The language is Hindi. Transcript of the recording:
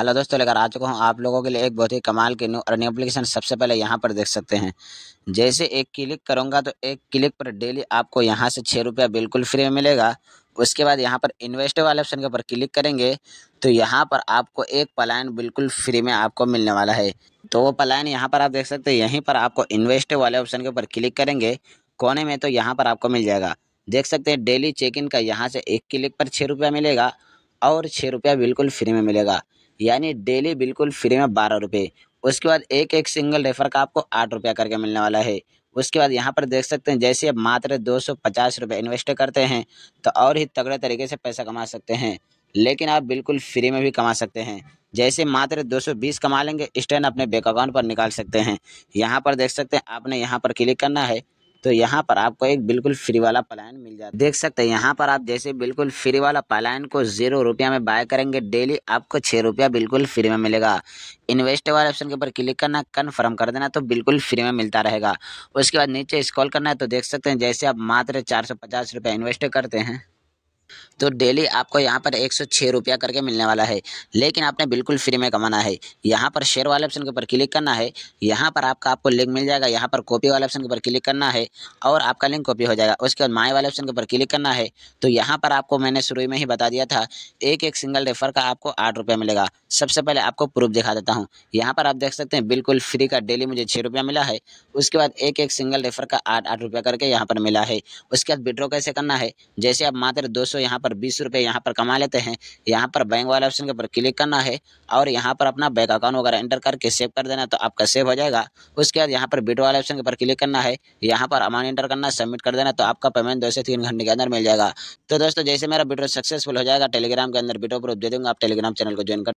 हेलो दोस्तों लेकर आ चुका हूँ आप लोगों के लिए एक बहुत ही कमाल की न्यू अर्निंग एप्लीकेशन सबसे पहले यहाँ पर देख सकते हैं जैसे एक क्लिक करूँगा तो एक क्लिक पर डेली आपको यहाँ से छः रुपया बिल्कुल फ्री में मिलेगा उसके बाद यहाँ पर इन्वेस्ट वाले ऑप्शन के ऊपर क्लिक करेंगे तो यहाँ पर आपको एक पलायन बिल्कुल फ्री में आपको मिलने वाला है तो वो पलायन यहाँ पर आप देख सकते हैं यहीं पर आपको इन्वेस्ट वाले ऑप्शन के ऊपर क्लिक करेंगे कोने में तो यहाँ पर आपको मिल जाएगा देख सकते हैं डेली चेक इन का यहाँ से एक क्लिक पर छः रुपया मिलेगा और छः रुपया बिल्कुल फ्री में मिलेगा यानी डेली बिल्कुल फ्री में बारह रुपये उसके बाद एक एक सिंगल रेफर का आपको आठ रुपया करके मिलने वाला है उसके बाद यहाँ पर देख सकते हैं जैसे आप मात्र दो सौ पचास रुपये इन्वेस्ट करते हैं तो और ही तगड़े तरीके से पैसा कमा सकते हैं लेकिन आप बिल्कुल फ्री में भी कमा सकते हैं जैसे मात्र 220 कमा लेंगे स्टैंड अपने बैंक अकाउंट पर निकाल सकते हैं यहाँ पर देख सकते हैं आपने यहाँ पर क्लिक करना है तो यहाँ पर आपको एक बिल्कुल फ्री वाला प्लान मिल जाता है देख सकते हैं यहाँ पर आप जैसे बिल्कुल फ्री वाला प्लान को जीरो रुपया में बाय करेंगे डेली आपको छः रुपया बिल्कुल फ्री में मिलेगा इन्वेस्ट वाले ऑप्शन के ऊपर क्लिक करना कन्फर्म कर देना तो बिल्कुल फ्री में मिलता रहेगा उसके बाद नीचे स्कॉल करना है तो देख सकते हैं जैसे आप मात्र चार सौ पचास रुपया इन्वेस्ट करते हैं तो डेली आपको यहाँ पर एक सौ छः रुपया करके मिलने वाला है लेकिन आपने बिल्कुल फ्री में कमाना है यहाँ पर शेयर वाले ऑप्शन के ऊपर क्लिक करना है यहाँ पर आपका आपको लिंक मिल जाएगा यहाँ पर कॉपी वाले ऑप्शन के ऊपर क्लिक करना है और आपका लिंक कॉपी हो जाएगा उसके बाद माए वाले ऑप्शन के ऊपर क्लिक करना है तो यहाँ पर आपको मैंने शुरू में ही बता दिया था एक एक सिंगल रेफर का आपको आठ रुपया मिलेगा सबसे पहले आपको प्रूफ दिखा देता हूँ यहाँ पर आप देख सकते हैं बिल्कुल फ्री का डेली मुझे छः रुपया मिला है उसके बाद एक एक सिंगल रेफर का आठ आठ रुपया करके यहाँ पर मिला है उसके बाद विड्रॉ कैसे करना है जैसे आप मात्र दो सौ यहाँ पर पर बीस रुपये यहाँ पर कमा लेते हैं यहाँ पर बैंक वाले ऑप्शन के ऊपर क्लिक करना है और यहाँ पर अपना बैंक अकाउंट वगैरह एंटर करके सेव कर देना तो आपका सेव हो जाएगा उसके बाद यहाँ पर बिट वाले ऑप्शन के ऊपर क्लिक करना है यहाँ पर अमाउंट एंटर करना सबमिट कर देना तो आपका पेमेंट दो से तीन घंटे के अंदर मिल जाएगा तो दोस्तों जैसे मेरा बिटो सक्सेसफुल हो जाएगा टेलीग्राम के अंदर बिटो प्रूफ दे दूंगा आप टेलीग्राम चैनल को ज्वाइन